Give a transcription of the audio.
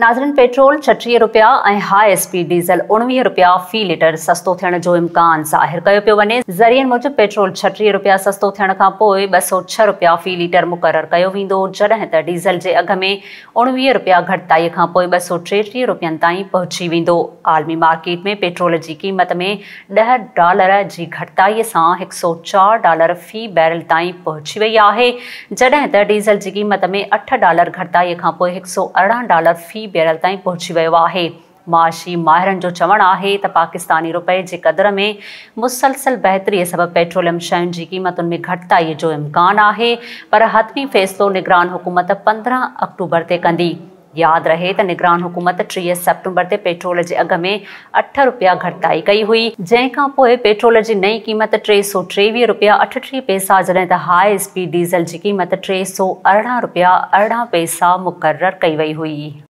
नाज़रीन पेट्रोल छटी रुपया ऐं हाई स्पीड डीज़ल उणिवीह रुपया फ़ी लीटर सस्तो थियण ज़ाहिर कयो पियो वञे ज़रियनि मूजिबि पेट्रोल छटी रुपया सस्तो थियण खां सौ छह रुपया फ़ी लीटर मुकर कयो वेंदो जॾहिं त डीज़ल जे अघ में उणिवीह रुपया घटताई खां पोइ ॿ सौ टेटीह रुपयनि ताईं पहुची वेंदो आलमी मार्केट में पेट्रोल जी क़ीमत में दह डॉलर की घटताई से एक सौ चार डॉलर फ़ी बैरल ताईं पहुंची वही है जॾहिं त डीज़ल जी क़ीमत में अठ डॉलर घटिताईअ खां सौ अरिड़हं डॉलर फ़ी ॿीहर ताईं पहुची वियो आहे माशी माहिरनि जो चवणु त पाकिस्तानी रुपए के क़दर में मुसलसल बेहतरी सबबि पेट्रोलियम शीमत में घटिताईअ जो इम्कान है पर हतमी फैसलो निगरान हुकूमत पंद्रह अक्टूबर से कंदी याद रहे त निगरान हुकूमत टीह सेप्टेम्बर ते पेट्रोल के अग में अठ रुपया घटताई कई हुई जंहिंखां पेट्रोल की नई क़ीमत टे सौ टेवी रुपया अठटी पैसा जॾहिं त हाई स्पीड डीज़ल की क़ीमत टे सौ अरिड़हं रुपया अरिड़हं पैसा मुक़ररु कई वई हुई